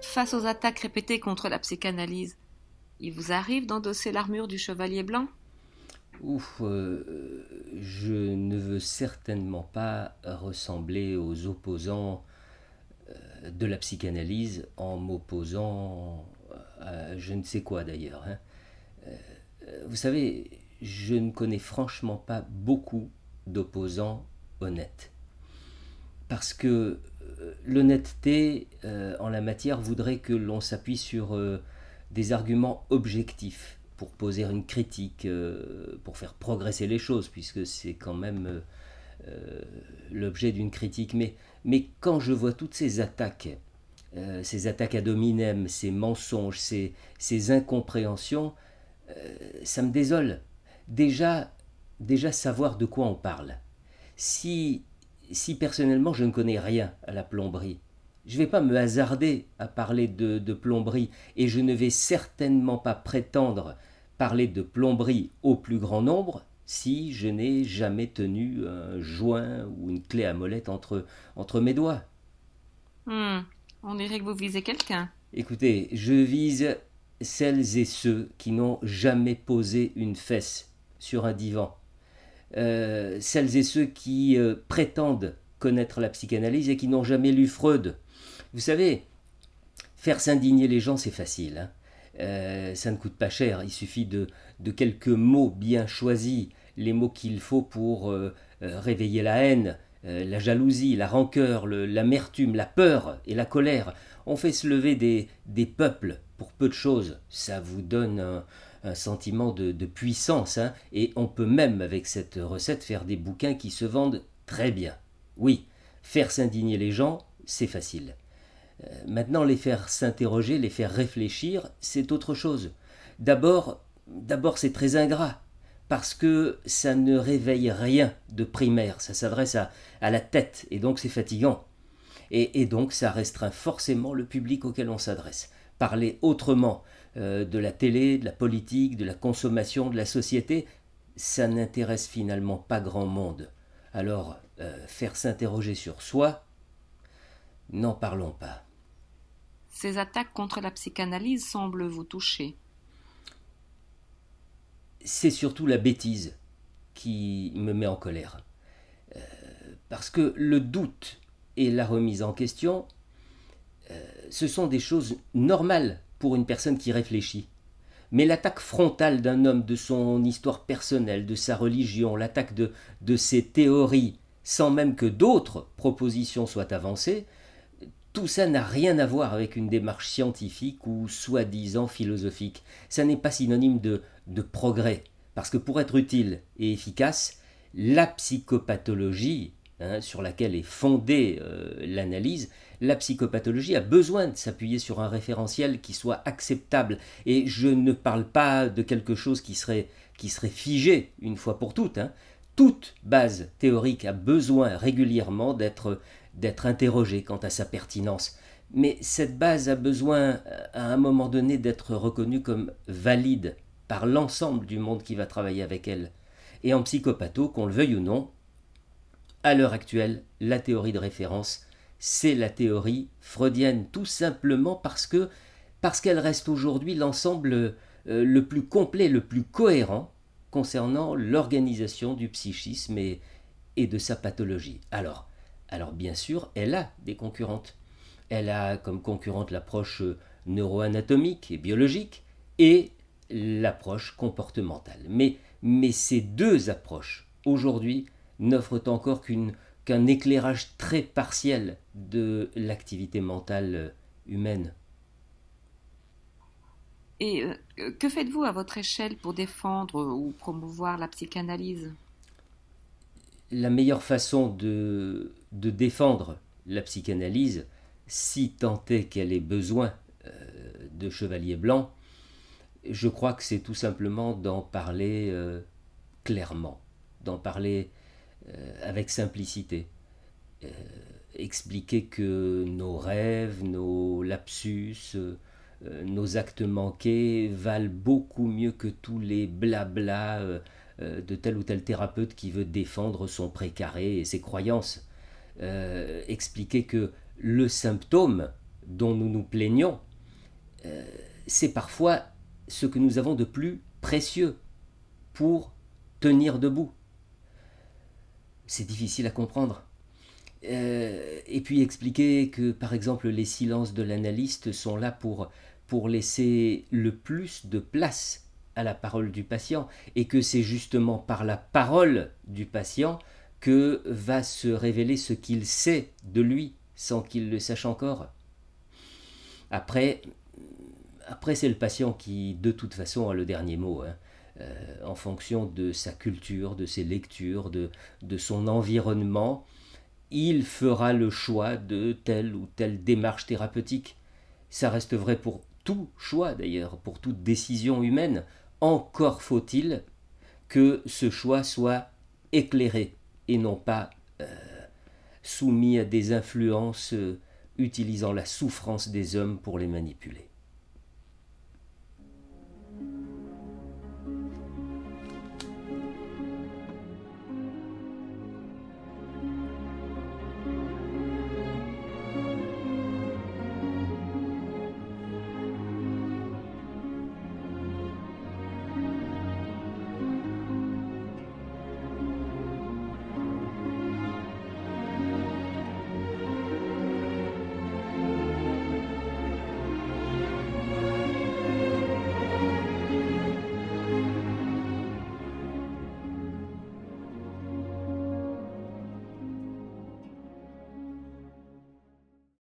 Face aux attaques répétées contre la psychanalyse, il vous arrive d'endosser l'armure du chevalier blanc Ouf, euh, je ne veux certainement pas ressembler aux opposants euh, de la psychanalyse en m'opposant à je ne sais quoi d'ailleurs. Hein. Euh, vous savez, je ne connais franchement pas beaucoup d'opposants honnêtes parce que euh, l'honnêteté euh, en la matière voudrait que l'on s'appuie sur euh, des arguments objectifs pour poser une critique, pour faire progresser les choses, puisque c'est quand même l'objet d'une critique. Mais, mais quand je vois toutes ces attaques, ces attaques à dominem, ces mensonges, ces, ces incompréhensions, ça me désole. Déjà, déjà savoir de quoi on parle. Si si personnellement je ne connais rien à la plomberie, je ne vais pas me hasarder à parler de, plomberie et je ne vais certainement pas prétendre parler de plomberie au plus grand nombre si je n'ai jamais tenu un joint ou une clé à molette entre, entre mes doigts. Hmm, on dirait que vous visez quelqu'un. Écoutez, je vise celles et ceux qui n'ont jamais posé une fesse sur un divan euh, celles et ceux qui euh, prétendent connaître la psychanalyse et qui n'ont jamais lu Freud. Vous savez, faire s'indigner les gens, c'est facile. Hein. Euh, ça ne coûte pas cher. Il suffit de, quelques mots bien choisis, les mots qu'il faut pour réveiller la haine, la jalousie, la rancœur, l'amertume, la peur et la colère. On fait se lever des, peuples pour peu de choses. Ça vous donne un sentiment de, puissance. Hein. et on peut même, avec cette recette, faire des bouquins qui se vendent très bien. Oui, faire s'indigner les gens, c'est facile. Euh, maintenant, les faire s'interroger, les faire réfléchir, c'est autre chose. D'abord, d'abord c'est très ingrat parce que ça ne réveille rien de primaire, ça s'adresse à, la tête, et donc c'est fatigant. Et, et, donc ça restreint forcément le public auquel on s'adresse. Parler autrement euh, de la télé, de la politique, de la consommation, de la société, ça n'intéresse finalement pas grand monde. Alors, euh, faire s'interroger sur soi, n'en parlons pas. Ces attaques contre la psychanalyse semblent vous toucher. C'est surtout la bêtise qui me met en colère. Euh, parce que le doute et la remise en question, ce sont des choses normales pour une personne qui réfléchit. Mais l'attaque frontale d'un homme de son histoire personnelle, de sa religion, l'attaque de, ses théories, sans même que d'autres propositions soient avancées, tout ça n'a rien à voir avec une démarche scientifique ou soi-disant philosophique. Ça n'est pas synonyme de, de progrès. Parce que pour être utile et efficace, la psychopathologie Hein, sur laquelle est fondée euh, l'analyse, la psychopathologie a besoin de s'appuyer sur un référentiel qui soit acceptable. Et je ne parle pas de quelque chose qui serait, figé une fois pour toutes. Hein. Toute base théorique a besoin régulièrement d'être interrogée quant à sa pertinence. Mais cette base a besoin, euh, à un moment donné, d'être reconnue comme valide par l'ensemble du monde qui va travailler avec elle. Et en psychopatho, qu'on le veuille ou non, à l'heure actuelle, la théorie de référence, c'est la théorie freudienne, tout simplement parce que parce qu'elle reste aujourd'hui l'ensemble euh, le plus complet, le plus cohérent concernant l'organisation du psychisme et, de sa pathologie. Alors, alors bien sûr, elle a des concurrentes. Elle a comme concurrente l'approche euh, neuroanatomique et biologique et l'approche comportementale. mais ces deux approches, aujourd'hui, n'offrent encore qu'un éclairage très partiel de l'activité mentale euh, humaine. Et euh, que faites-vous à votre échelle pour défendre ou promouvoir la psychanalyse La meilleure façon de, défendre la psychanalyse, si tant est qu'elle ait besoin euh, de chevaliers blancs, je crois que c'est tout simplement d'en parler clairement, d'en parler euh, avec simplicité. Euh, expliquer que nos rêves, nos lapsus, euh, nos actes manqués valent beaucoup mieux que tous les blabla de tel ou tel thérapeute qui veut défendre son précaré et ses croyances. expliquer que le symptôme dont nous nous plaignons, c'est parfois ce que nous avons de plus précieux pour tenir debout c'est difficile à comprendre. Euh, et puis expliquer que, par exemple, les silences de l'analyste sont là pour, pour laisser le plus de place à la parole du patient, et que c'est justement par la parole du patient que va se révéler ce qu'il sait de lui sans qu'il le sache encore. Après, après c'est le patient qui, de toute façon, a le dernier mot. Hein. Euh, en fonction de sa culture, de ses lectures, de, son environnement, il fera le choix de telle ou telle démarche thérapeutique. Ça reste vrai pour tout choix d'ailleurs, pour toute décision humaine. Encore faut-il que ce choix soit éclairé et non pas euh, soumis à des influences euh, utilisant la souffrance des hommes pour les manipuler.